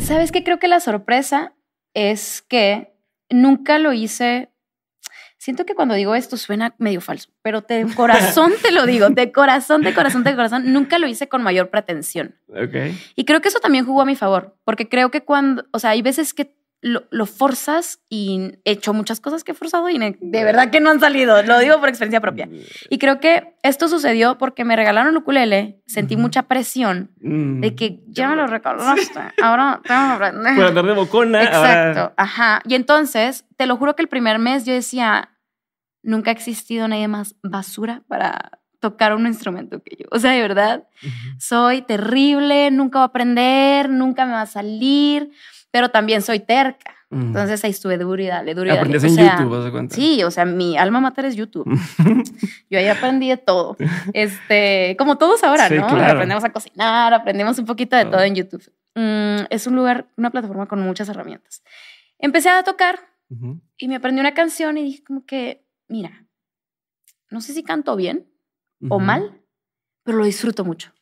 ¿Sabes qué? Creo que la sorpresa es que nunca lo hice. Siento que cuando digo esto suena medio falso, pero de corazón te lo digo, de corazón, de corazón, de corazón, nunca lo hice con mayor pretensión. Y creo que eso también jugó a mi favor, porque creo que cuando, o sea, hay veces que lo, forzas y he hecho muchas cosas que he forzado y de verdad que no han salido. Lo digo por experiencia propia. Y creo que esto sucedió porque me regalaron el ukulele, sentí mucha presión mm. de que ya me lo reconozco ahora tengo que Por andar de bocona. Exacto, ajá. Y entonces, te lo juro que el primer mes yo decía, nunca ha existido nadie más basura para tocar un instrumento que yo. O sea, de verdad, soy terrible, nunca voy a aprender, nunca me va a salir pero también soy terca. Entonces ahí estuve duro y dale, duro y dale. Aprendes en YouTube, Sí, o sea, mi alma mater es YouTube. Yo ahí aprendí de todo. Este, como todos ahora, ¿no? Aprendemos a cocinar, aprendemos un poquito de todo en YouTube. Mm, es un lugar, una plataforma con muchas herramientas. Empecé a tocar y me aprendí una canción y dije como que, mira, no sé si canto bien o mal, pero lo disfruto mucho.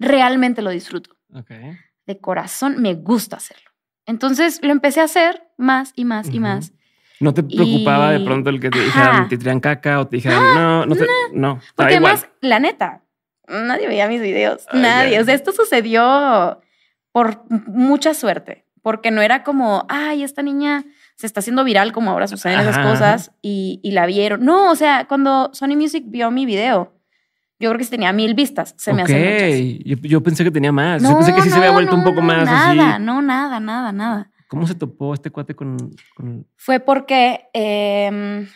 Realmente lo disfruto. De corazón me gusta hacerlo. Entonces lo empecé a hacer más y más y más. ¿No te preocupaba de pronto el que te dijeran, te tiran caca o te dijeran, ah, no, no, te, no. Porque además, la neta, nadie veía mis videos, ah, nadie. O sea, esto sucedió por mucha suerte, porque no era como, ay, esta niña se está haciendo viral como ahora suceden esas cosas y, y, la vieron. No, o sea, cuando Sony Music vio mi video, yo creo que tenía mil vistas, se me hace Yo, pensé que tenía más. yo pensé que sí se había vuelto un poco más nada, así. No, nada, nada, nada. ¿Cómo se topó este cuate con...? Fue porque em,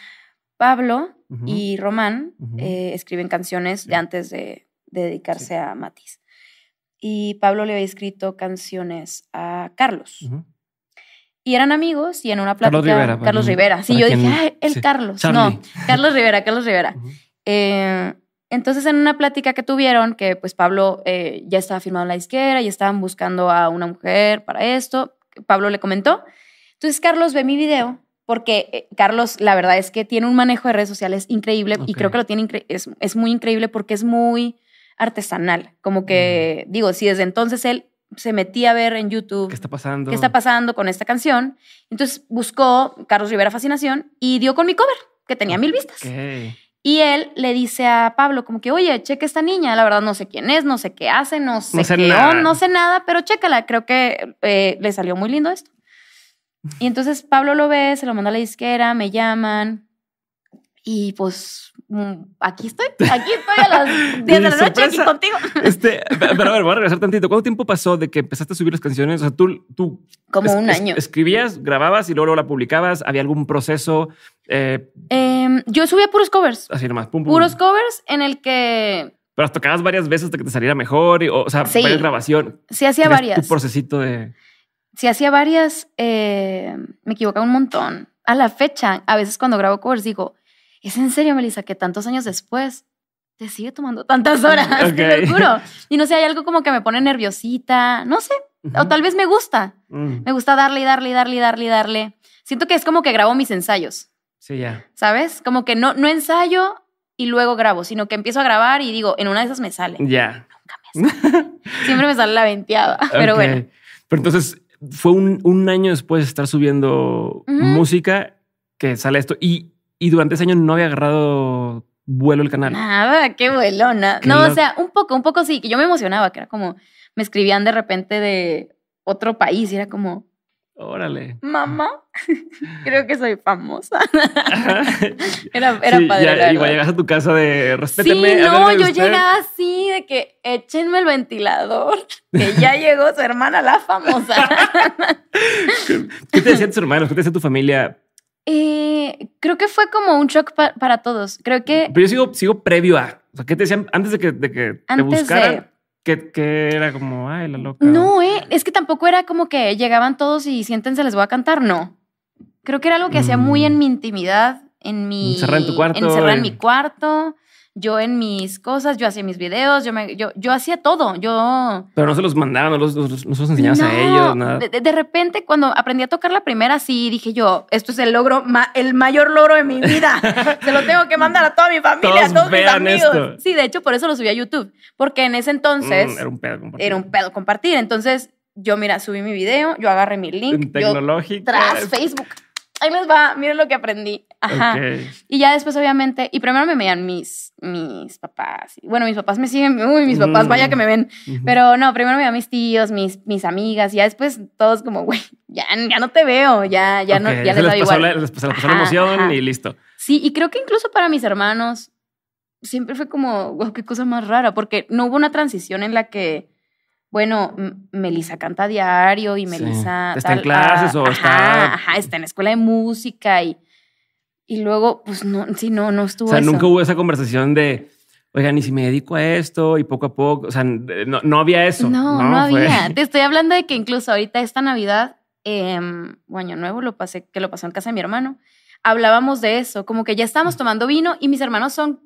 Pablo y Román eh, escriben canciones antes de, dedicarse a Matiz. Y Pablo le había escrito canciones a Carlos. Y eran amigos y en una plática... Pues, Carlos Rivera. Carlos Sí, yo dije, el Carlos. No, Carlos Rivera, Carlos Rivera. Eh, entonces, en una plática que tuvieron, que pues Pablo eh, ya estaba firmado en la izquierda y estaban buscando a una mujer para esto, Pablo le comentó. Entonces, Carlos ve mi video, porque eh, Carlos, la verdad es que tiene un manejo de redes sociales increíble y creo que lo tiene, es, muy increíble porque es muy artesanal. Como que, mm. digo, si desde entonces él se metía a ver en YouTube. ¿Qué está pasando? ¿Qué está pasando con esta canción? Entonces buscó Carlos Rivera Fascinación y dio con mi cover, que tenía mil vistas. Y él le dice a Pablo como que, oye, cheque esta niña, la verdad no sé quién es, no sé qué hace, no sé, no sé nada. no sé nada, pero chécala, creo que eh, le salió muy lindo esto. Y entonces Pablo lo ve, se lo manda a la disquera, me llaman y pues mm, aquí estoy, aquí estoy a las 10 de la noche aquí contigo. pero este, a ver, voy a regresar tantito. ¿Cuánto tiempo pasó de que empezaste a subir las canciones? O sea, tú, como un año. escribías, grababas y luego, la publicabas. ¿Había algún proceso? Eh, em, yo subía puros covers. Así nomás, pum, pum. Puros covers en el que. Pero tocabas varias veces hasta que te saliera mejor, o, sea, sí, la grabación. Sí, hacía varias. Un procesito de. Sí, hacía varias. Em, me equivocaba un montón. A la fecha, a veces cuando grabo covers digo, ¿es en serio, Melissa, que tantos años después te sigue tomando tantas horas? Te lo juro. Y no sé, hay algo como que me pone nerviosita, no sé. O tal vez me gusta. Mm. Me gusta darle y darle y darle y darle y darle. Siento que es como que grabo mis ensayos. Sí, ya. ¿Sabes? Como que no, no ensayo y luego grabo, sino que empiezo a grabar y digo, en una de esas me sale. Ya. Nunca me sale. Siempre me sale la venteada, pero bueno. Pero entonces fue un, un, año después de estar subiendo música que sale esto. Y, y durante ese año no había agarrado vuelo el canal. Nada, qué vuelo, No, o sea, un poco, un poco sí, que yo me emocionaba, que era como, me escribían de repente de otro país y era como, Órale. Mamá, creo que soy famosa. era era sí, padre. Ya, igual llegas a tu casa de respetenme. Sí, no, yo llegaba así de que échenme el ventilador, que ya llegó su hermana la famosa. ¿Qué te decían tus hermanos? ¿Qué te decía tu familia? Eh, creo que fue como un shock para todos. Creo que. Pero yo sigo, sigo previo a. O sea, ¿qué te decían antes de que, de que te buscaran? que, era como, ay, la loca. No, eh, es que tampoco era como que llegaban todos y siéntense, les voy a cantar, no. Creo que era algo que hacía muy mm. en mi intimidad, en mi... en tu cuarto. Encerrar en mi cuarto yo en mis cosas, yo hacía mis videos, yo, me, yo, hacía todo, yo... Pero no se los mandaban, no los, los, los enseñabas a ellos, nada. De, repente, cuando aprendí a tocar la primera, sí, dije yo, esto es el logro, el mayor logro de mi vida. se lo tengo que mandar a toda mi familia, a todos mis amigos. Esto. Sí, de hecho, por eso lo subí a YouTube, porque en ese entonces... Mm, era un pedo compartir. Era un pedo compartir. Entonces, yo, mira, subí mi video, yo agarré mi link. Tecnológico. Tras Facebook. Ahí les va, miren lo que aprendí. Ajá. Y ya después, obviamente, y primero me veían mis, mis papás. Bueno, mis papás me siguen, uy, mis papás, mm. vaya que me ven. Pero no, primero me veían mis tíos, mis, mis amigas, y ya después todos como, güey, ya, ya no te veo, ya, ya no, ya les, igual. se les pasó la emoción y listo. Sí, y creo que incluso para mis hermanos siempre fue como, qué cosa más rara, porque no hubo una transición en la que bueno, Melissa canta diario y Melissa. Está en ah, clases o está. ajá, está en escuela de música y y luego, pues no, si no, no estuvo. O sea, nunca hubo esa conversación de, oigan, y si me dedico a esto y poco a poco, o sea, no, había eso. No, no, había. Te estoy hablando de que incluso ahorita esta Navidad eh, o Año Nuevo, lo pasé, que lo pasó en casa de mi hermano, hablábamos de eso, como que ya estábamos tomando vino y mis hermanos son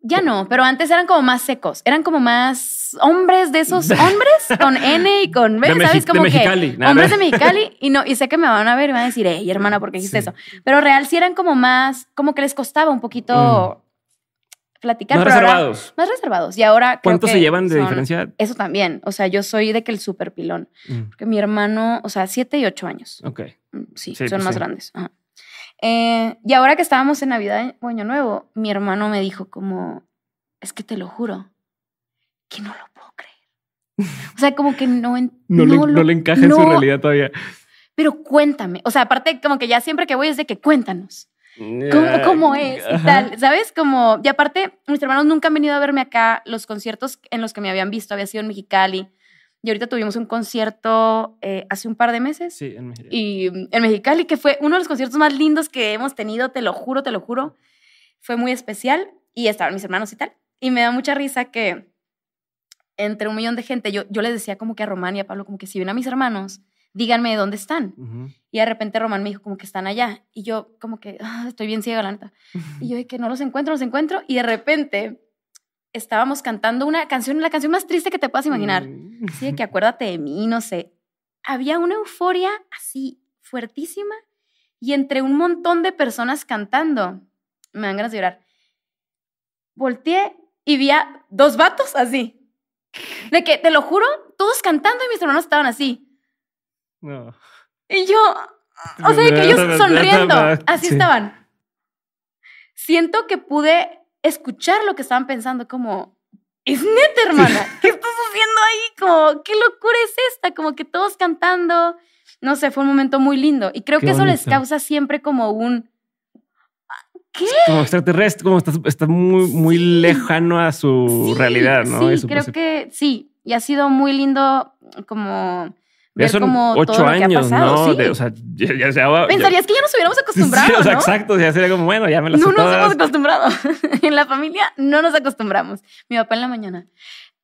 ya no, pero antes eran como más secos, eran como más hombres de esos hombres con N y con B, ¿sabes? Como de Mexicali, que hombres de Mexicali y no, y sé que me van a ver y van a decir, hey, hermana, ¿por qué dijiste eso? Pero real sí eran como más, como que les costaba un poquito mm. platicar. Más reservados. más reservados. Y ahora. ¿Cuánto se llevan de diferencia? Eso también. O sea, yo soy de que el super pilón. Mm. Porque mi hermano, o sea, siete y ocho años. Ok. Mm, sí, son pues más grandes. Ajá. Eh, y ahora que estábamos en Navidad o Año Nuevo, mi hermano me dijo como, es que te lo juro, que no lo puedo creer. O sea, como que no... no, le, encaja en su realidad todavía. Pero cuéntame. O sea, aparte como que ya siempre que voy es de que cuéntanos. ¿Cómo, cómo es? tal, ¿Sabes? Como, y aparte, mis hermanos nunca han venido a verme acá. Los conciertos en los que me habían visto había sido en Mexicali. Y ahorita tuvimos un concierto eh, hace un par de meses. Sí, en Mexicali. Y mm, en Mexicali, que fue uno de los conciertos más lindos que hemos tenido, te lo juro, te lo juro. Fue muy especial y estaban mis hermanos y tal. Y me da mucha risa que entre un millón de gente, yo, yo les decía como que a Román y a Pablo, como que si ven a mis hermanos, díganme dónde están. Y de repente Román me dijo como que están allá. Y yo como que ah, estoy bien ciega, la neta. Y yo de que no los encuentro, no los encuentro. Y de repente estábamos cantando una canción, la canción más triste que te puedas imaginar. Mm. Así que acuérdate de mí, no sé. Había una euforia así fuertísima y entre un montón de personas cantando, me dan ganas de llorar. Volteé y vi a dos vatos así. De que, te lo juro, todos cantando y mis hermanos estaban así. No. Y yo, o sea, que ellos sonriendo, así estaban. Siento que pude escuchar lo que estaban pensando, como, es neta, hermana, ¿qué estás viendo ahí? Como, ¿qué locura es esta? Como que todos cantando. No sé, fue un momento muy lindo. Y creo que eso les causa siempre como un. Ah, ¿Qué? Como extraterrestre, como está, muy, lejano a su realidad, ¿no? Sí, creo que sí. Y ha sido muy lindo como ver son como ocho años, ¿no? Sí. o sea, ya, ya, ya, Pensarías que ya nos hubiéramos acostumbrado. o sea, ¿no? exacto. Ya sería como, bueno, ya me las No nos hemos acostumbrado. en la familia no nos acostumbramos. Mi papá en la mañana,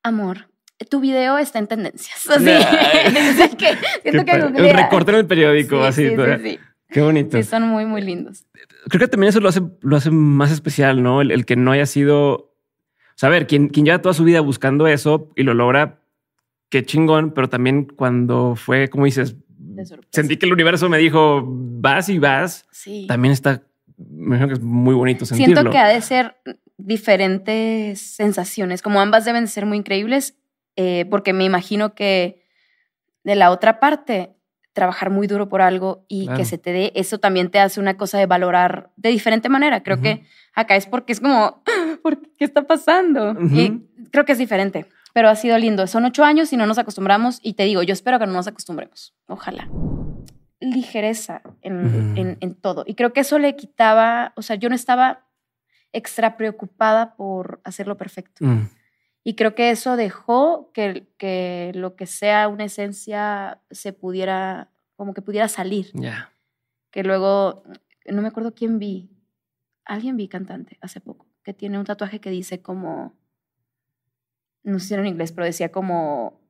amor, tu video está en tendencias. Así. es que, siento que el recorte en el periódico, sí, así. sí, sí. Qué bonito. Sí, son muy, muy lindos. Creo que también eso lo hace, lo hace más especial, ¿no? El, que no haya sido. O sea, a ver, quien, quien lleva toda su vida buscando eso y lo logra, qué chingón, pero también cuando fue, como dices, sentí que el universo me dijo, vas y vas, sí. también está, me imagino que es muy bonito sentirlo. Siento que ha de ser diferentes sensaciones, como ambas deben ser muy increíbles, eh, porque me imagino que de la otra parte, trabajar muy duro por algo y que se te dé, eso también te hace una cosa de valorar de diferente manera. Creo que acá es porque es como, ¿por ¿qué está pasando? Y creo que es diferente pero ha sido lindo. Son ocho años y no nos acostumbramos y te digo, yo espero que no nos acostumbremos. Ojalá. Ligereza en, todo. Y creo que eso le quitaba, o sea, yo no estaba extra preocupada por hacerlo perfecto. Mm. Y creo que eso dejó que, lo que sea una esencia se pudiera, como que pudiera salir. Ya. Que luego, no me acuerdo quién vi, alguien vi cantante hace poco, que tiene un tatuaje que dice como, no sé si era en inglés, pero decía como,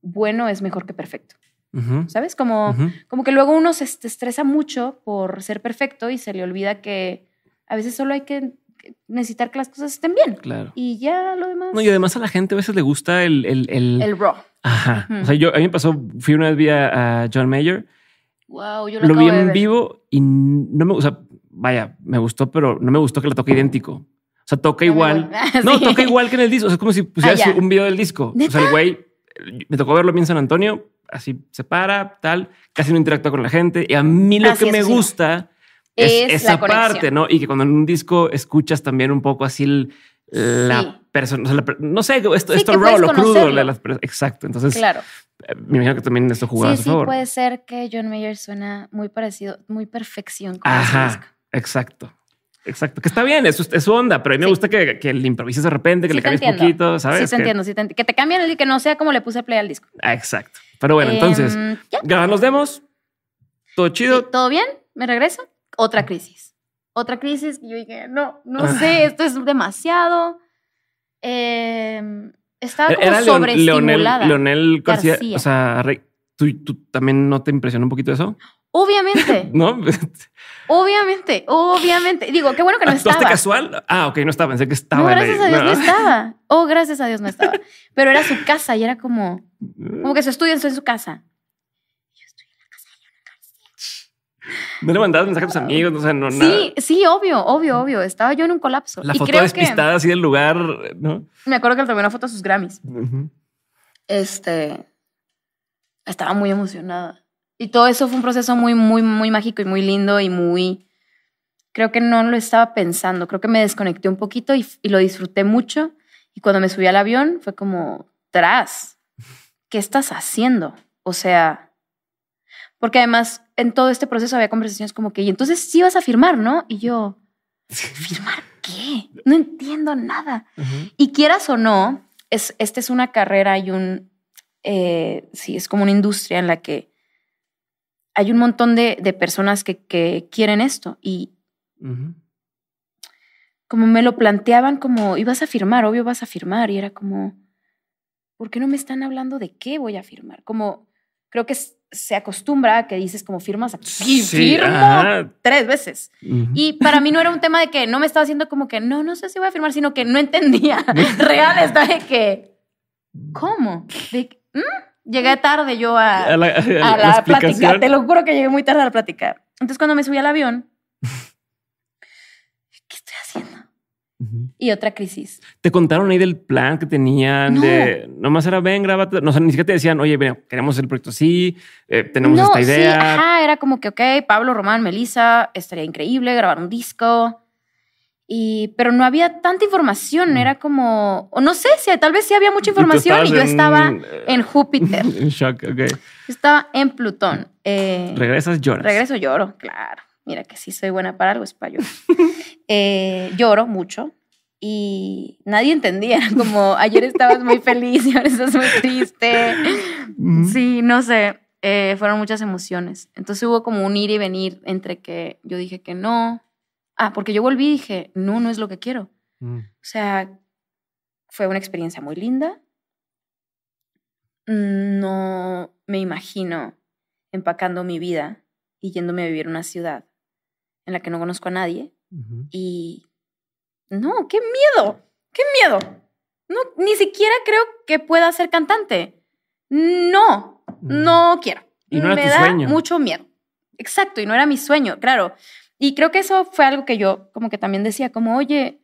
bueno es mejor que perfecto. ¿Sabes? Como, como que luego uno se estresa mucho por ser perfecto y se le olvida que a veces solo hay que necesitar que las cosas estén bien. Claro. Y ya lo demás. No, y además a la gente a veces le gusta el. El, raw. Ajá. O sea, yo, a mí me pasó, fui una vez vi a, John Mayer. Wow, yo lo, vi en vivo y no me. O vaya, me gustó, pero no me gustó que la toque idéntico. O sea, toca igual. Ah, no, toca igual que en el disco. es como si ah, pusieras un video del disco. O sea, el güey, me tocó verlo a en San Antonio, así se para, tal, casi no interactúa con la gente. Y a mí lo que me gusta es, esa parte, ¿no? Y que cuando en un disco escuchas también un poco así la persona, o sea, no sé, esto, esto raw, lo crudo, las personas. exacto. Entonces, claro. Eh, me imagino que también esto jugaba a su sí, favor. puede ser que John Mayer suena muy parecido, muy perfección. Con Ajá, exacto. Exacto, que está bien, es, es su onda, pero a mí me gusta que, que le improvises de repente, que le cambies poquito, ¿sabes? Sí, te que... entiendo, sí, te entiendo. Que te cambien y que no sea como le puse play al disco. Ah, exacto. Pero bueno, entonces, em, ¿ya? graban los demos, todo chido. todo bien, me regreso. Otra crisis. Otra crisis. Y yo dije, no, no ah. sé, esto es demasiado. Em, estaba e-, como sobreestimulada. Leonel, Leonel García, o sea, ¿Tú, ¿Tú también no te impresionó un poquito eso? Obviamente. ¿No? obviamente, obviamente. Digo, qué bueno que no estaba. casual? Ah, ok, no estaba. Pensé que estaba. No, gracias a Dios no. estaba. Oh, gracias a Dios no estaba. Pero era su casa y era como... Como que su estudio en su casa. Yo estoy en la casa la casa. ¿No le mandabas mensajes a tus amigos? O sea, no, sí, nada. sí, obvio, obvio, obvio. Estaba yo en un colapso. La foto despistada así del lugar, ¿no? Me acuerdo que le tomé una foto a sus Grammys. Este estaba muy emocionada. Y todo eso fue un proceso muy, muy, muy mágico y muy lindo y muy... Creo que no lo estaba pensando, creo que me desconecté un poquito y, lo disfruté mucho. Y cuando me subí al avión fue como, tras, ¿qué estás haciendo? O sea, porque además en todo este proceso había conversaciones como que, y entonces sí vas a firmar, ¿no? Y yo, ¿firmar qué? No entiendo nada. Y quieras o no, es, esta es una carrera y un, eh, sí, es como una industria en la que hay un montón de, de personas que, que, quieren esto y como me lo planteaban como, ibas a firmar, obvio vas a firmar, y era como, ¿por qué no me están hablando de qué voy a firmar? Como, creo que se acostumbra a que dices como firmas aquí, firmo tres veces. Y para mí no era un tema de que no me estaba haciendo como que no, no sé si voy a firmar, sino que no entendía real está de que, ¿cómo? Mm, llegué tarde yo a, la, plática. Te lo juro que llegué muy tarde a la plática. Entonces, cuando me subí al avión, ¿qué estoy haciendo? Y otra crisis. ¿Te contaron ahí del plan que tenían? No. De, nomás era, ven, grábate. No, sé, ni siquiera te decían, oye, queremos el proyecto así, eh, tenemos esta idea. ajá, era como que, ok, Pablo, Román, Melissa, estaría increíble grabar un disco. Y, pero no había tanta información, mm. era como, no sé, si, tal vez sí había mucha información y, yo estaba eh, en Júpiter. En shock, ok. estaba en Plutón. Eh, ¿Regresas lloras? Regreso lloro, claro. Mira que sí soy buena para algo, es para eh, lloro mucho y nadie entendía, como ayer estabas muy feliz y ahora estás muy triste. Mm. Sí, no sé, fueron muchas emociones. Entonces hubo como un ir y venir entre que yo dije que no, Ah, porque yo volví y dije, no, no es lo que quiero. Mm. O sea, fue una experiencia muy linda. No me imagino empacando mi vida y yéndome a vivir en una ciudad en la que no conozco a nadie. Y no, qué miedo, qué miedo. No, ni siquiera creo que pueda ser cantante. No, no quiero. Y no Me da mucho miedo. Exacto, y no era mi sueño, claro. Y creo que eso fue algo que yo como que también decía, como, oye,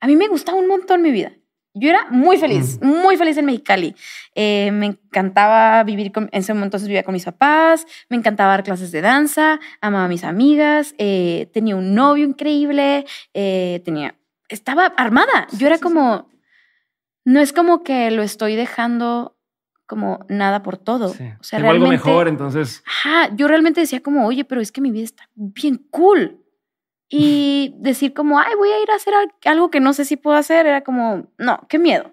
a mí me gustaba un montón mi vida. Yo era muy feliz, muy feliz en Mexicali. Eh, me encantaba vivir, con, en ese momento vivía con mis papás, me encantaba dar clases de danza, amaba a mis amigas, eh, tenía un novio increíble, eh, tenía, estaba armada. Yo era como, no es como que lo estoy dejando como nada por todo. O sea, Tengo algo mejor, entonces. Ajá, yo realmente decía como, oye, pero es que mi vida está bien cool. Y decir como, ay, voy a ir a hacer algo que no sé si puedo hacer, era como, no, qué miedo.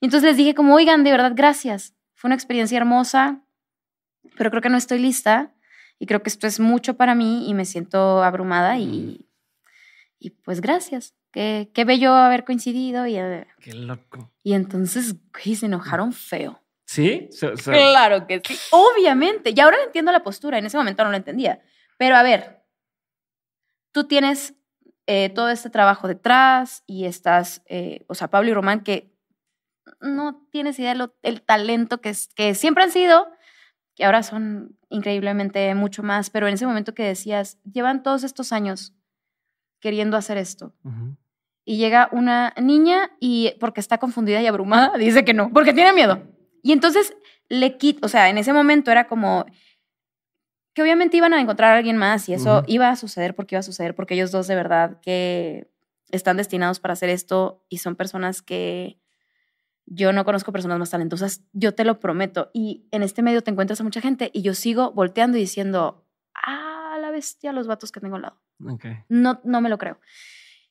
Y entonces les dije como, oigan, de verdad, gracias. Fue una experiencia hermosa, pero creo que no estoy lista y creo que esto es mucho para mí y me siento abrumada y, mm. y pues gracias. Qué, bello haber coincidido y... Eh, qué loco. Y entonces, se enojaron feo. ¿Sí? Claro que sí. Obviamente. Y ahora entiendo la postura. En ese momento no lo entendía. Pero a ver, tú tienes eh, todo este trabajo detrás y estás, eh, o sea, Pablo y Román, que no tienes idea del talento que, que siempre han sido, que ahora son increíblemente mucho más, pero en ese momento que decías, llevan todos estos años queriendo hacer esto. Y llega una niña y porque está confundida y abrumada, dice que no, porque tiene miedo. Y entonces le quito, o sea, en ese momento era como que obviamente iban a encontrar a alguien más y eso iba a suceder porque iba a suceder, porque ellos dos de verdad que están destinados para hacer esto y son personas que yo no conozco personas más talentosas, yo te lo prometo. Y en este medio te encuentras a mucha gente y yo sigo volteando y diciendo, ah, la bestia, los vatos que tengo al lado. No, no me lo creo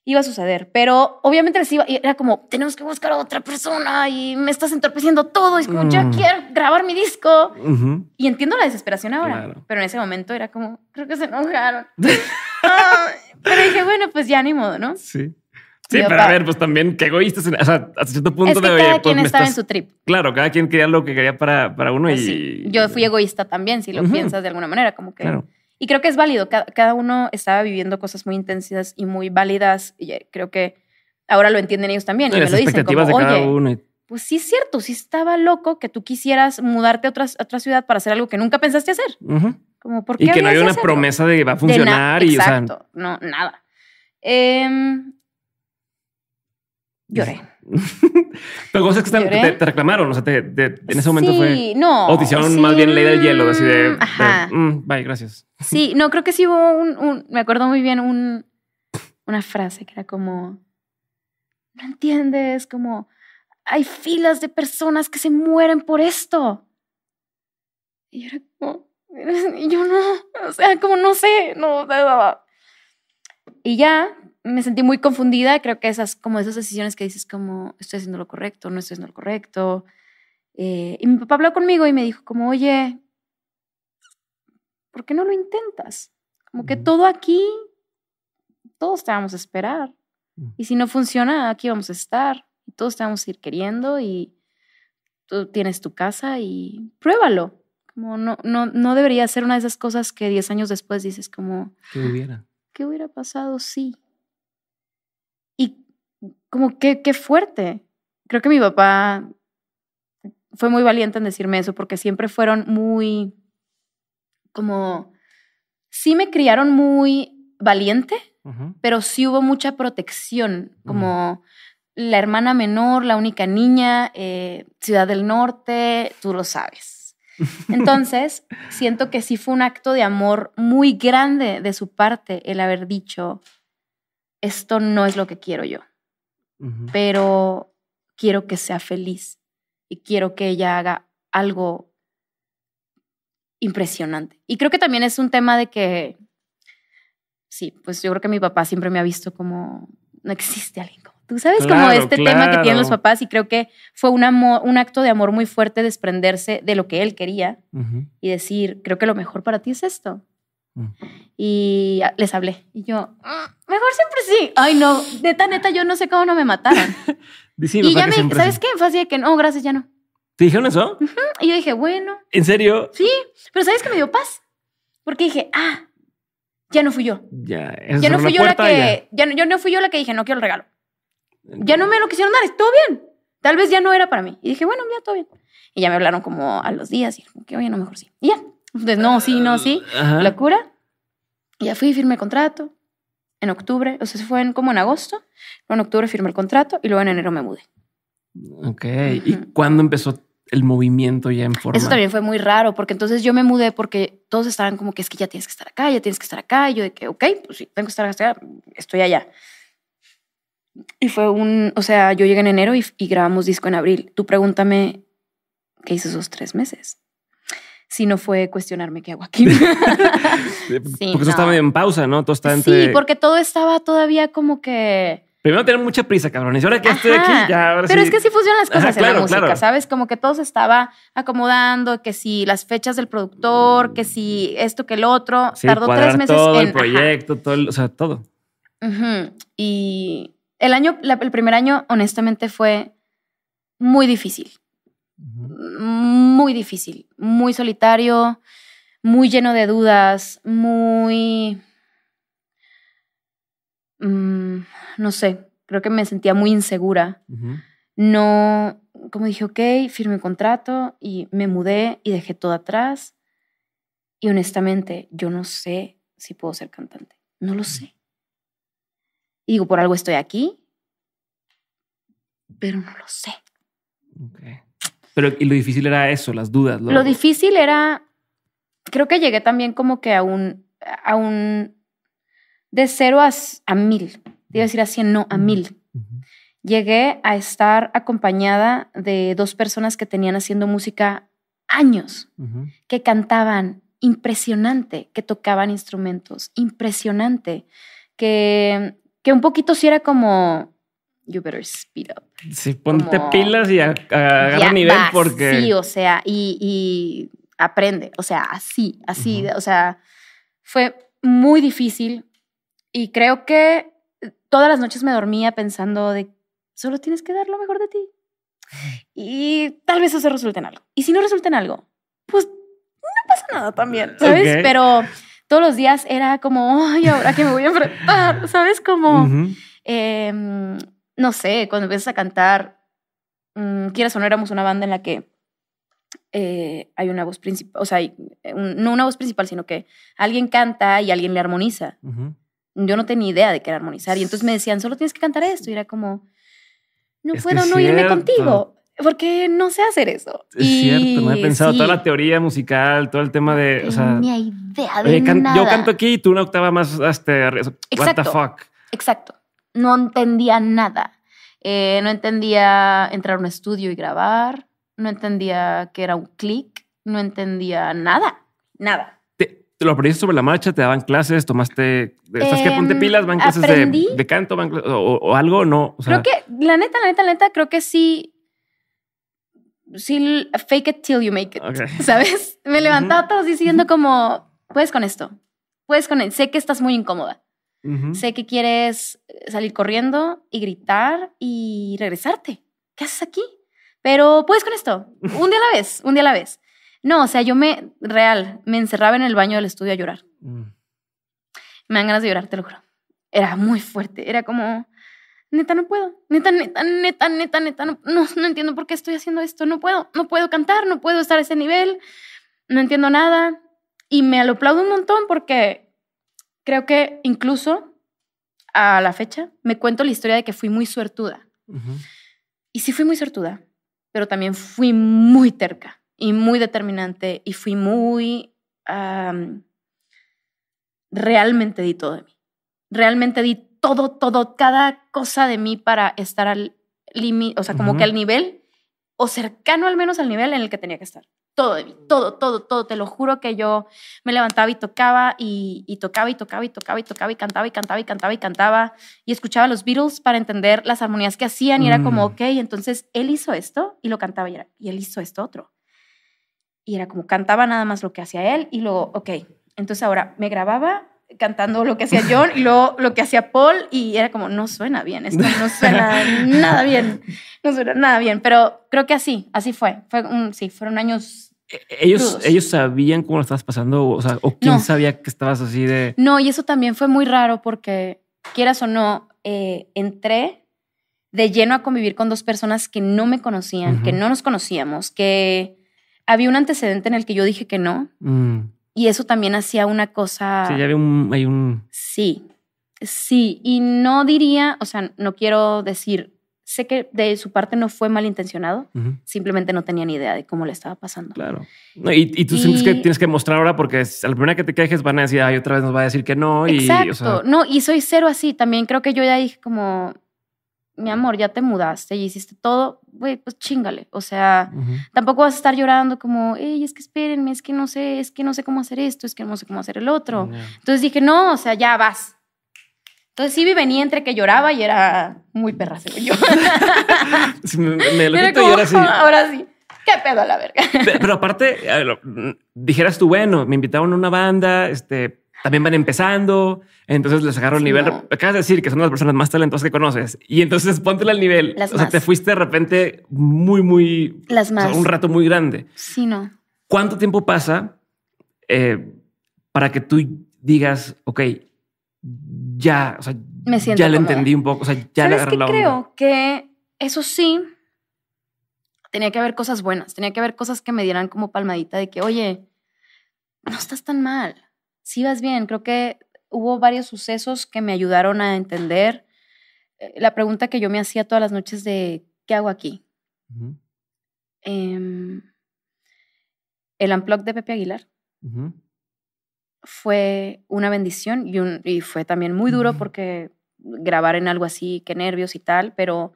iba a suceder. Pero obviamente les iba, era como, tenemos que buscar a otra persona y me estás entorpeciendo todo. Y es como, yo mm. quiero grabar mi disco. Y entiendo la desesperación ahora, pero en ese momento era como, creo que se enojaron. pero dije, bueno, pues ya ni modo, ¿no? Sí. Sí, pero a ver, pues también qué egoístas. O sea, hasta cierto punto es que Cada pues quien estaba en su trip. Claro, cada quien quería lo que quería para, uno pues y. Yo fui egoísta también, si lo piensas de alguna manera, como que. Y creo que es válido, cada uno estaba viviendo cosas muy intensas y muy válidas, y eh, creo que ahora lo entienden ellos también. Y me lo dicen, como, Oye, pues sí es cierto, sí estaba loco que tú quisieras mudarte a, otra ciudad para hacer algo que nunca pensaste hacer. como, y que no hay una promesa de que va a funcionar. y, exacto, no, nada. Eh, Lloré. Pero cosas que te, reclamaron, o sea, en ese momento sí, fue. No. O te hicieron más bien ley del hielo, así de. Ajá. Mm, bye, gracias. Sí, no, creo que sí hubo un. me acuerdo muy bien un, una frase que era como. No entiendes, como. Hay filas de personas que se mueren por esto. Y yo era como. Y yo no. O sea, como no sé. No. Y ya, me sentí muy confundida. Creo que esas, como esas decisiones que dices como, estoy haciendo lo correcto, no estoy haciendo lo correcto. Eh, y mi papá habló conmigo y me dijo como, oye, ¿por qué no lo intentas? Como que todo aquí, todos te vamos a esperar. Mm. Y si no funciona, aquí vamos a estar. todos te vamos a ir queriendo y tú tienes tu casa y pruébalo. Como no, no, no debería ser una de esas cosas que 10 años después dices como... ¿Qué hubiera? ¿Qué hubiera pasado? Sí como qué, fuerte. Creo que mi papá fue muy valiente en decirme eso porque siempre fueron muy como sí me criaron muy valiente, pero sí hubo mucha protección, como la hermana menor, la única niña, eh, Ciudad del Norte, tú lo sabes. Entonces, siento que sí fue un acto de amor muy grande de su parte el haber dicho, esto no es lo que quiero yo pero quiero que sea feliz y quiero que ella haga algo impresionante. Y creo que también es un tema de que, sí, pues yo creo que mi papá siempre me ha visto como, no existe alguien como tú, ¿sabes? como este tema que tienen los papás y creo que fue un, un acto de amor muy fuerte desprenderse de lo que él quería y decir, creo que lo mejor para ti es esto. Mm. Y les hablé. Y yo, ah, mejor siempre sí. Ay, no, neta, neta, yo no sé cómo no me mataron. y ya me, ¿sabes qué? Fue de que no, gracias, ya no. ¿Te dijeron eso? Y yo dije, bueno. ¿En serio? Sí, pero ¿sabes que me dio paz? Porque dije, ah, ya no fui yo. Ya, ya no fui yo la que. Ya. no, yo no fui yo la que dije, no quiero el regalo. Ya no me lo quisieron dar, estuvo bien. Tal vez ya no era para mí. Y dije, bueno, ya todo bien. Y ya me hablaron como a los días y dije, que, oye, no, mejor sí. Y ya, de no, sí, no, sí. la Locura. Ya fui, firmé el contrato. En octubre, o sea, fue en, como en agosto. Luego en octubre firmé el contrato y luego en enero me mudé. Ok. ¿Y cuándo empezó el movimiento ya en forma? Eso también fue muy raro, porque entonces yo me mudé porque todos estaban como que es que ya tienes que estar acá, ya tienes que estar acá. Y yo de que, ok, pues sí, tengo que estar acá, estoy allá. Y fue un, o sea, yo llegué en enero y grabamos disco en abril. Tú pregúntame qué hice esos tres meses si no fue cuestionarme qué hago aquí. porque eso estaba en pausa, ¿no? Todo estaba entre... Sí, porque todo estaba todavía como que... Primero tener mucha prisa, cabrones. Y ahora que estoy aquí, ya ahora Pero es que así funcionan las cosas en la música, ¿sabes? Como que todo se estaba acomodando, que si las fechas del productor, que si esto, que el otro. Tardó tres meses todo el proyecto, todo, o sea, todo. Y el año, el primer año, honestamente, fue muy difícil. Ajá muy difícil, muy solitario, muy lleno de dudas, muy... Mm, no sé, creo que me sentía muy insegura. No, como dije, ok, firme contrato y me mudé y dejé todo atrás. Y honestamente, yo no sé si puedo ser cantante. No lo sé. Y digo, por algo estoy aquí, pero no lo sé. Okay. Pero y lo difícil era eso, las dudas. Lo, difícil era, creo que llegué también como que a un, a un de cero a, a mil, Debo decir a cien, no, a mil. Llegué a estar acompañada de dos personas que tenían haciendo música años, que cantaban impresionante, que tocaban instrumentos, impresionante, que, que un poquito sí era como, you better speed up. Sí, ponte pilas y agarra nivel porque. Sí, o sea, y, aprende. O sea, así, así. O sea, fue muy difícil y creo que todas las noches me dormía pensando de solo tienes que dar lo mejor de ti. Y tal vez eso resulte en algo. Y si no resulta en algo, pues no pasa nada también, ¿sabes? Pero todos los días era como, ay, ahora que me voy a enfrentar, ¿sabes? Como. Eh, no sé, cuando empiezas a cantar, mmm, quieras o no, éramos una banda en la que eh, hay una voz principal, o sea, eh, no una voz principal, sino que alguien canta y alguien le armoniza. Yo no tenía idea de qué era armonizar y entonces me decían, solo tienes que cantar esto. Y era como, no puedo no irme contigo. Porque no sé hacer eso. Es cierto, no he pensado toda la teoría musical, todo el tema de. No o sea, idea de nada. Yo canto aquí y tú una octava más. Este, Exacto. Exacto no entendía nada. Eh, no entendía entrar a un estudio y grabar, no entendía que era un clic, no entendía nada, nada. Te, lo aprendiste sobre la marcha, te daban clases, tomaste, estás que Ponte em, pilas, van clases de, canto o, algo, no. creo que, la neta, la neta, la neta, creo que sí sí, fake it till you make it, ¿sabes? Me levantaba todos diciendo como, puedes con esto, puedes con él, sé que estás muy incómoda, Sé que quieres eh, salir corriendo y gritar y regresarte. ¿Qué haces aquí? Pero puedes con esto. Un día a la vez, un día a la vez. No, o sea, yo me, real, me encerraba en el baño del estudio a llorar. Mm. Me dan ganas de llorar, te lo juro. Era muy fuerte. Era como, neta, no puedo. Neta, neta, neta, neta, neta. No, no, no entiendo por qué estoy haciendo esto. No puedo, no puedo cantar, no puedo estar a ese nivel. No entiendo nada. Y me lo aplaudo un montón porque creo que incluso a la fecha me cuento la historia de que fui muy suertuda. Y sí fui muy suertuda, pero también fui muy terca y muy determinante y fui muy... realmente di todo de mí. Realmente di todo, todo, cada cosa de mí para estar al límite, o sea, como que al nivel o cercano al menos al nivel en el que tenía que estar todo todo, todo, todo. Te lo juro que yo me levantaba y tocaba y, tocaba y tocaba y tocaba y tocaba y cantaba y cantaba y cantaba y cantaba y escuchaba los Beatles para entender las armonías que hacían y era como, mm. ok, entonces él hizo esto y lo cantaba y, y él hizo esto otro. Y era como cantaba nada más lo que hacía él y luego, ok, entonces ahora me grababa cantando lo que hacía John y luego lo que hacía Paul y era como, no suena bien, esto no suena nada bien, no suena nada bien, pero creo que así, así fue, fue un, sí, fueron años... E-, ellos, ellos sabían cómo lo estabas pasando, o quién sabía que estabas así de... No, y eso también fue muy raro porque, quieras o no, eh, entré de lleno a convivir con dos personas que no me conocían, que no nos conocíamos, que había un antecedente en el que yo dije que no. Mm. Y eso también hacía una cosa. Sí, ya había un, hay un. Sí, sí. Y no diría, o sea, no quiero decir, sé que de su parte no fue malintencionado, intencionado simplemente no tenía ni idea de cómo le estaba pasando. Claro. y, tú sientes que tienes que mostrar ahora porque a la primera que te quejes van a decir, ay, otra vez nos va a decir que no. Y, Exacto. No, y soy cero así. También creo que yo ya dije como, mi amor, ya te mudaste y hiciste todo, güey, pues chingale. O sea, tampoco vas a estar llorando como, hey, es que espérenme, es que no sé, es que no sé cómo hacer esto, es que no sé cómo hacer el otro. Entonces dije, no, o sea, ya vas. Entonces sí venía entre que lloraba y era muy perra, según yo. me, lo quito y ahora sí. Ahora sí. ¿Qué pedo a la verga? Pero, aparte, dijeras tú, bueno, me invitaron a una banda, este, también van empezando, entonces les agarro el nivel. Acabas de decir que son las personas más talentosas que conoces y entonces ponte al nivel. o sea, te fuiste de repente muy, muy. Las un rato muy grande. Sí, no. ¿Cuánto tiempo pasa eh, para que tú digas, ok, ya, o sea, ya le entendí un poco, o sea, ya le agarré la onda. Creo que eso sí tenía que haber cosas buenas, tenía que haber cosas que me dieran como palmadita de que, oye, no estás tan mal, sí vas bien, creo que hubo varios sucesos que me ayudaron a entender eh, la pregunta que yo me hacía todas las noches de, ¿qué hago aquí? Em, el unplug de Pepe Aguilar fue una bendición y, fue también muy duro porque grabar en algo así, qué nervios y tal, pero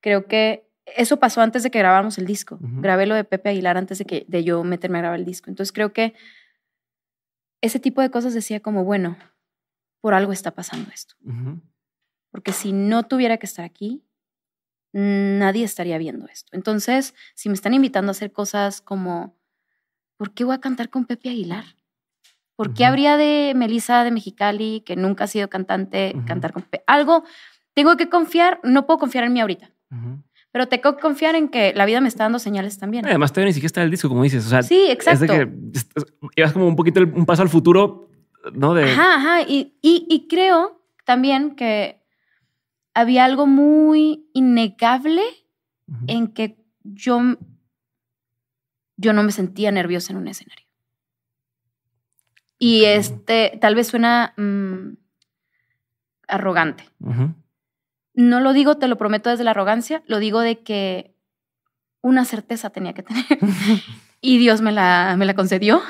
creo que eso pasó antes de que grabáramos el disco. Grabé lo de Pepe Aguilar antes de que de yo meterme a grabar el disco. Entonces creo que ese tipo de cosas decía como, bueno, por algo está pasando esto. Porque si no tuviera que estar aquí, nadie estaría viendo esto. Entonces, si me están invitando a hacer cosas como, ¿por qué voy a cantar con Pepe Aguilar? ¿Por qué habría de Melissa de Mexicali, que nunca ha sido cantante, cantar con Pepe? Algo, tengo que confiar, no puedo confiar en mí ahorita. Pero tengo que confiar en que la vida me está dando señales también. Además, todavía ni siquiera está el disco, como dices. sí, exacto. Es de que ibas como un poquito un paso al futuro ¿no? Ajá, Y, y, creo también que había algo muy innegable en que yo, yo no me sentía nerviosa en un escenario. Y este, tal vez suena mm, arrogante. No lo digo, te lo prometo desde la arrogancia, lo digo de que una certeza tenía que tener. y Dios me la, me la concedió.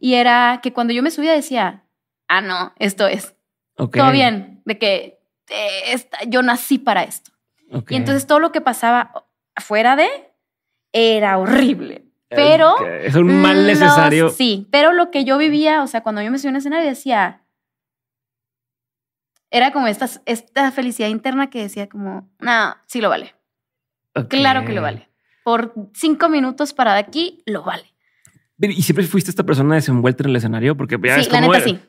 Y era que cuando yo me subía decía, ah, no, esto es. Todo bien, de que eh, yo nací para esto. Y entonces todo lo que pasaba afuera de era horrible. Pero... Es un mal necesario. sí, pero lo que yo vivía, o sea, cuando yo me subía a un escenario decía, era como esta, esta felicidad interna que decía como, no, sí lo vale. Claro que lo vale. Por cinco minutos para de aquí, lo vale. ¿Y siempre fuiste esta persona desenvuelta en el escenario? Porque ya sí,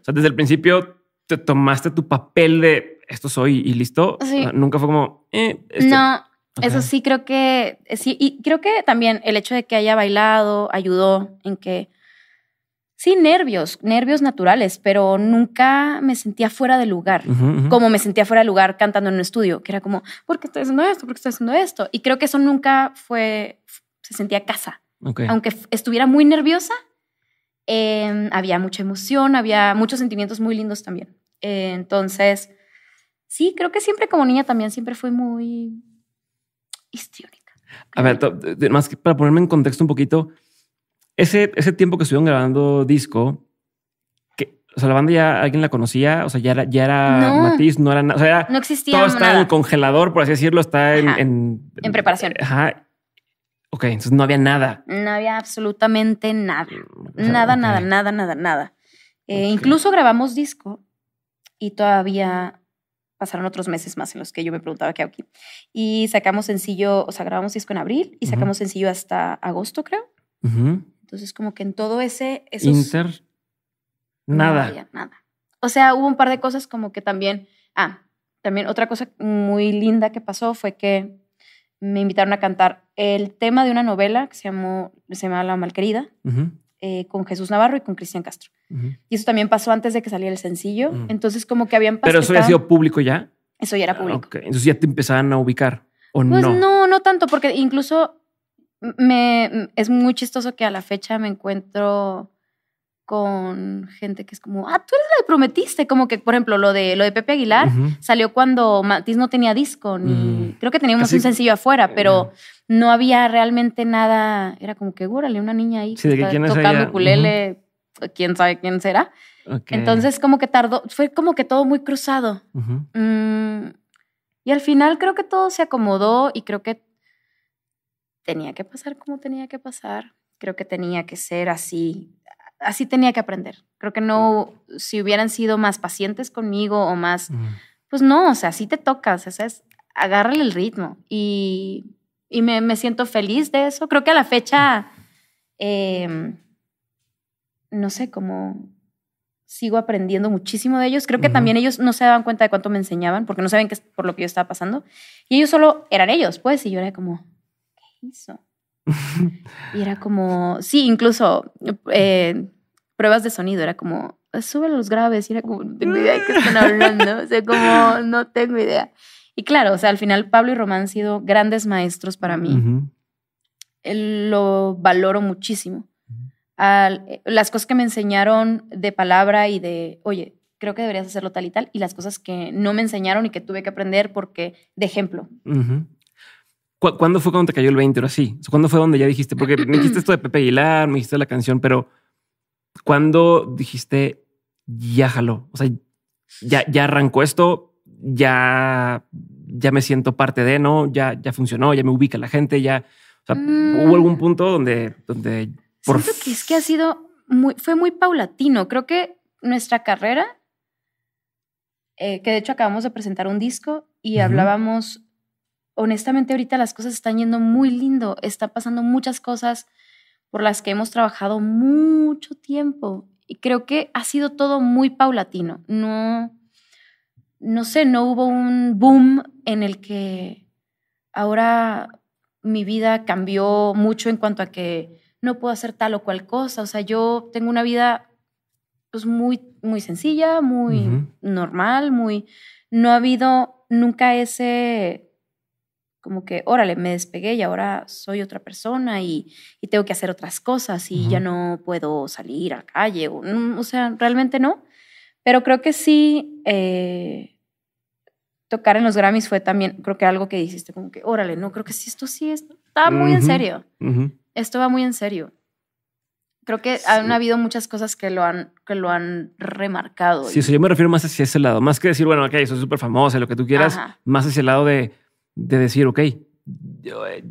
desde el principio te tomaste tu papel de esto soy y listo. Nunca fue como... Eh, este". No, eso sí creo que... Eh, sí, y creo que también el hecho de que haya bailado ayudó en que... Sí, nervios, nervios naturales, pero nunca me sentía fuera de lugar, como me sentía fuera de lugar cantando en un estudio, que era como, ¿por qué estoy haciendo esto? ¿Por qué estoy haciendo esto? Y creo que eso nunca fue, se sentía casa. Aunque estuviera muy nerviosa, em, había mucha emoción, había muchos sentimientos muy lindos también. entonces, sí, creo que siempre como niña también siempre fui muy histriónica. A ver, más que para ponerme en contexto un poquito, ese, ese tiempo que estuvieron grabando disco, que, o sea, la banda ya alguien la conocía, o sea, ya era, ya era no, Matiz, no era nada, no existía. Todo está en el congelador, por así decirlo, está en, en, en, preparación. Ajá. Ok, entonces no había nada. No había absolutamente nada. nada, nada, nada, nada, nada. Incluso grabamos disco y todavía pasaron otros meses más en los que yo me preguntaba qué hago aquí. Y sacamos sencillo, o sea, grabamos disco en abril y sacamos sencillo hasta agosto, creo. Entonces, como que en todo ese... Esos, Inter... Nada. nada. O sea, hubo un par de cosas como que también... Ah, también otra cosa muy linda que pasó fue que me invitaron a cantar el tema de una novela que se, llamó, se llama La Malquerida, eh, con Jesús Navarro y con Cristian Castro. Y eso también pasó antes de que saliera el sencillo. Entonces, como que habían pasado. ¿Pero eso ha sido público ya? Eso ya era público. Entonces ya te empezaban a ubicar, ¿o pues no? no, no tanto, porque incluso me, es muy chistoso que a la fecha me encuentro con gente que es como, ah, tú eres la que prometiste, como que, por ejemplo, lo de, lo de Pepe Aguilar salió cuando Matiz no tenía disco, ni, mm. creo que teníamos un sencillo afuera, pero no había realmente nada, era como que, Gúrale, una niña ahí tocando ukulele, quién sabe quién será. Entonces, como que tardó, fue como que todo muy cruzado. Mm, y al final creo que todo se acomodó y creo que tenía que pasar como tenía que pasar. Creo que tenía que ser así así tenía que aprender. Creo que no, si hubieran sido más pacientes conmigo o más, pues no, o sea, así te tocas, o sea, es agárrale el ritmo y, y me, me, siento feliz de eso. Creo que a la fecha, em, no sé, cómo sigo aprendiendo muchísimo de ellos. Creo que también ellos no se daban cuenta de cuánto me enseñaban porque no saben qué por lo que yo estaba pasando. Y ellos solo eran ellos, pues, y yo era como, ¿qué hizo? y era como, sí, incluso eh, pruebas de sonido, era como, sube los graves, y era como, no tengo idea de qué están hablando, o sea, como, no tengo idea. Y claro, o sea, al final Pablo y Román han sido grandes maestros para mí. Lo valoro muchísimo. las cosas que me enseñaron de palabra y de, oye, creo que deberías hacerlo tal y tal, y las cosas que no me enseñaron y que tuve que aprender porque, de ejemplo, uh ¿cuándo fue cuando te cayó el 20 o así? ¿Cuándo fue donde ya dijiste? Porque me dijiste esto de Pepe Aguilar, me dijiste la canción, pero ¿cuándo dijiste ya jaló? O sea, ya, ya arrancó esto, ya, ya me siento parte de, ¿no? Ya, ya funcionó, ya me ubica la gente, ya. Mm. hubo algún punto donde, donde por... Siento que es que ha sido muy, fue muy paulatino. Creo que nuestra carrera, eh, que de hecho acabamos de presentar un disco y hablábamos honestamente ahorita las cosas están yendo muy lindo, está pasando muchas cosas por las que hemos trabajado mucho tiempo y creo que ha sido todo muy paulatino. No no sé, no hubo un boom en el que ahora mi vida cambió mucho en cuanto a que no puedo hacer tal o cual cosa, o sea, yo tengo una vida pues muy muy sencilla, muy normal, muy no ha habido nunca ese como que, órale, me despegué y ahora soy otra persona y, tengo que hacer otras cosas y ya no puedo salir a la calle, o, mm, o, sea, realmente no. Pero creo que sí, eh, tocar en los Grammys fue también, creo que algo que dijiste, como que, órale, no, creo que sí, esto sí está muy en serio. Esto va muy en serio. Creo que ha han habido muchas cosas que lo han, que lo han remarcado. Sí, yo me refiero más hacia ese lado, más que decir, bueno, ok, soy súper famosa, lo que tú quieras, más hacia el lado de de decir, ok, yo, eh,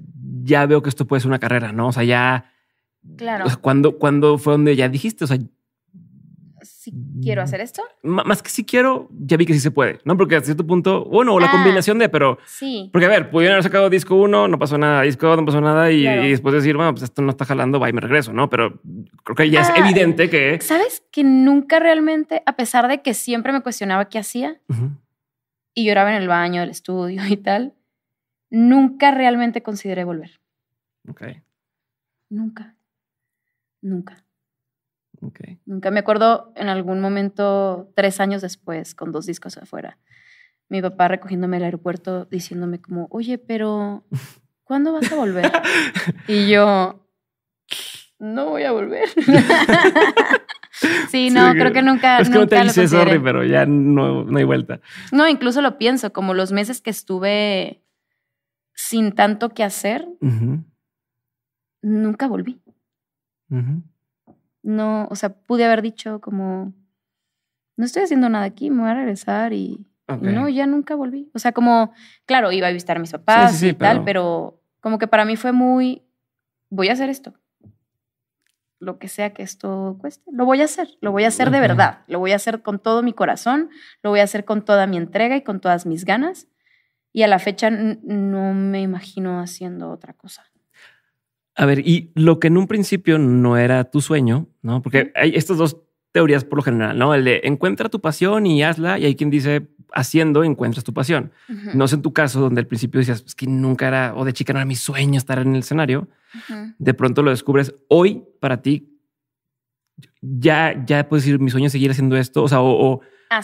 ya veo que esto puede ser una carrera, ¿no? O sea, ya... Claro. cuando ¿cuándo, fue donde ya dijiste? O sea... Si quiero hacer esto. Más que si quiero, ya vi que sí se puede, ¿no? Porque a cierto punto, bueno, o la ah, combinación de, pero... Sí. Porque, a ver, pudieron haber sacado disco uno, no pasó nada, disco dos, no pasó nada, y, después decir, bueno, pues esto no está jalando, va y me regreso, ¿no? Pero creo que ya es ah, evidente que... ¿Sabes? Que nunca realmente, a pesar de que siempre me cuestionaba qué hacía, y lloraba en el baño del estudio y tal, nunca realmente consideré volver. Ok. Nunca. Nunca. Ok. Nunca. Me acuerdo en algún momento, tres años después, con dos discos afuera, mi papá recogiéndome al aeropuerto diciéndome como, oye, pero ¿cuándo vas a volver? y yo, no voy a volver. sí, no, creo que nunca. Es que no te sorry, pero ya no hay vuelta. No, incluso lo pienso, como los meses que estuve sin tanto que hacer, nunca volví. No, o sea, pude haber dicho como, no estoy haciendo nada aquí, me voy a regresar y, no, ya nunca volví. O sea, como, claro, iba a visitar a mis papás y tal, pero como que para mí fue muy, voy a hacer esto. Lo que sea que esto cueste, lo voy a hacer, lo voy a hacer de verdad, lo voy a hacer con todo mi corazón, lo voy a hacer con toda mi entrega y con todas mis ganas y a la fecha no me imagino haciendo otra cosa. A ver, y lo que en un principio no era tu sueño, ¿no? Porque hay estas dos teorías por lo general, ¿no? El de encuentra tu pasión y hazla, y hay quien dice haciendo encuentras tu pasión. No sé en tu caso, donde al principio decías que nunca era o de chica no era mi sueño estar en el escenario. De pronto lo descubres hoy para ti. Ya, ya puedes decir mi sueño es seguir haciendo esto. O sea, o, ah,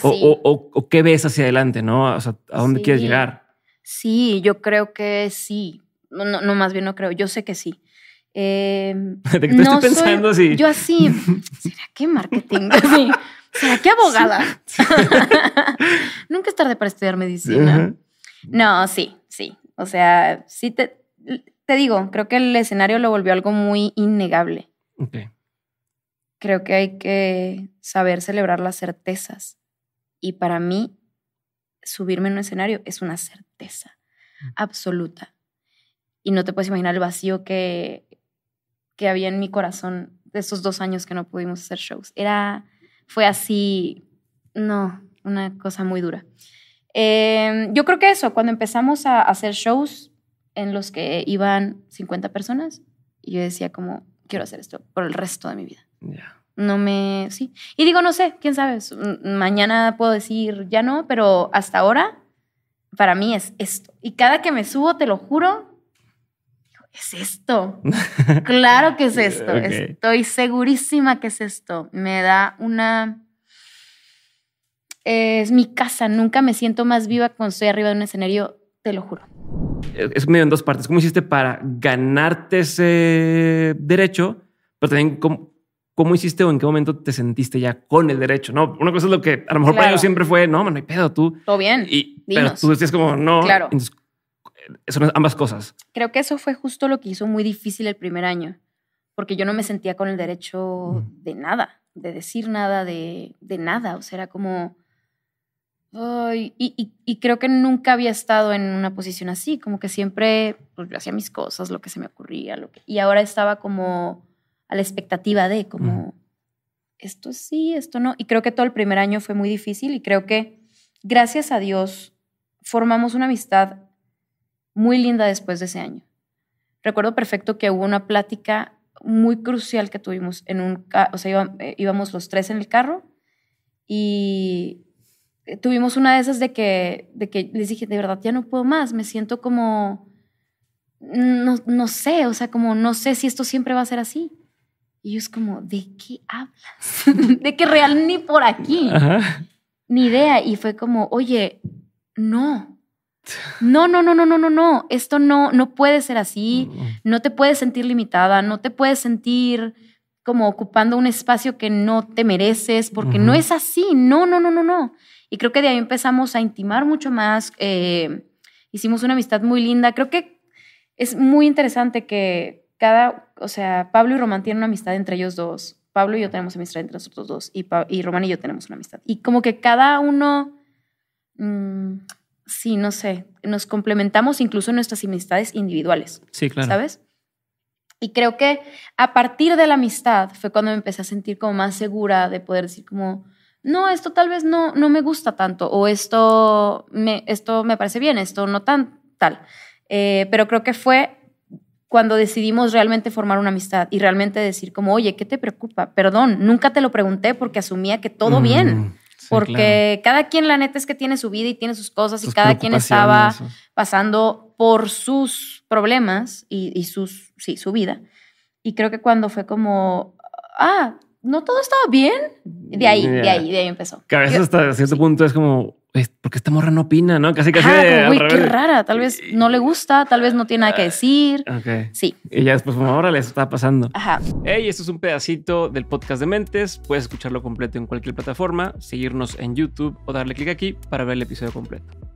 qué ves hacia adelante, no? O sea, a dónde quieres llegar. Sí, yo creo que sí. No, no más bien no creo, yo sé que sí. qué em, no estoy pensando así? Yo así, ¿será que marketing? ¿Será que abogada? Nunca es tarde para estudiar medicina. No, sí, sí. O sea, sí te, te digo, creo que el escenario lo volvió algo muy innegable. Okay. Creo que hay que saber celebrar las certezas. Y para mí, subirme en un escenario es una certeza mm. absoluta. Y no te puedes imaginar el vacío que, había en mi corazón de esos dos años que no pudimos hacer shows. Era, fue así, no, una cosa muy dura. Em, yo creo que eso, cuando empezamos a hacer shows en los que iban 50 personas, yo decía como, quiero hacer esto por el resto de mi vida no me, sí. Y digo, no sé, quién sabe, mañana puedo decir ya no, pero hasta ahora para mí es esto. Y cada que me subo, te lo juro, es esto. claro que es esto. Estoy segurísima que es esto. Me da una... Eh, es mi casa, nunca me siento más viva cuando estoy arriba de un escenario, te lo juro. Eh, es medio en dos partes. ¿Cómo hiciste para ganarte ese derecho? Pero también, ¿cómo, ¿Cómo hiciste o en qué momento te sentiste ya con el derecho? No, una cosa es lo que a lo mejor para ellos siempre fue, no, no hay pedo, tú. Todo bien. Y pero tú decías como, no. Claro. Entonces, son ambas cosas. Creo que eso fue justo lo que hizo muy difícil el primer año, porque yo no me sentía con el derecho mm. de nada, de decir nada, de, de nada. O sea, era como. y, creo que nunca había estado en una posición así, como que siempre pues, hacía mis cosas, lo que se me ocurría, y ahora estaba como a la expectativa de como, esto sí, esto no. Y creo que todo el primer año fue muy difícil y creo que, gracias a Dios, formamos una amistad muy linda después de ese año. Recuerdo perfecto que hubo una plática muy crucial que tuvimos en un, o sea, eh, íbamos los tres en el carro y eh, tuvimos una de esas de que, de que les dije, de verdad, ya no puedo más, me siento como, no, no sé, o sea, como no sé si esto siempre va a ser así. Y yo es como, ¿de qué hablas? de qué real ni por aquí. Ni idea. Y fue como, oye, no. No, no, no, no, no, no, no. Esto no, no puede ser así. No te puedes sentir limitada, no te puedes sentir como ocupando un espacio que no te mereces, porque no es así. No, no, no, no, no. Y creo que de ahí empezamos a intimar mucho más. Eh, hicimos una amistad muy linda. Creo que es muy interesante que cada, o sea, Pablo y Román tienen una amistad entre ellos dos. Pablo y yo tenemos amistad entre nosotros dos y, y Román y yo tenemos una amistad. Y como que cada uno, mm, sí, no sé, nos complementamos incluso en nuestras amistades individuales. Sí, claro. ¿Sabes? Y creo que a partir de la amistad fue cuando me empecé a sentir como más segura de poder decir como, no, esto tal vez no, no me gusta tanto o esto me, esto me parece bien, esto no tan tal. Eh, pero creo que fue cuando decidimos realmente formar una amistad y realmente decir como, oye, ¿qué te preocupa? Perdón, nunca te lo pregunté porque asumía que todo bien. porque cada quien, la neta, es que tiene su vida y tiene sus cosas y cada quien estaba pasando por sus problemas y, y sus, sí, su vida. Y creo que cuando fue como, ah, no todo estaba bien. De ahí, de ahí, de ahí empezó. Que a veces hasta cierto punto es como, porque esta morra no opina, ¿no? Casi, casi. qué rara. Tal vez no le gusta, tal vez no tiene nada que ah, decir. Ok. Sí. Y ya después, como ahora les está pasando. Ajá. Hey, esto es un pedacito del podcast de Mentes. Puedes escucharlo completo en cualquier plataforma, seguirnos en YouTube o darle clic aquí para ver el episodio completo.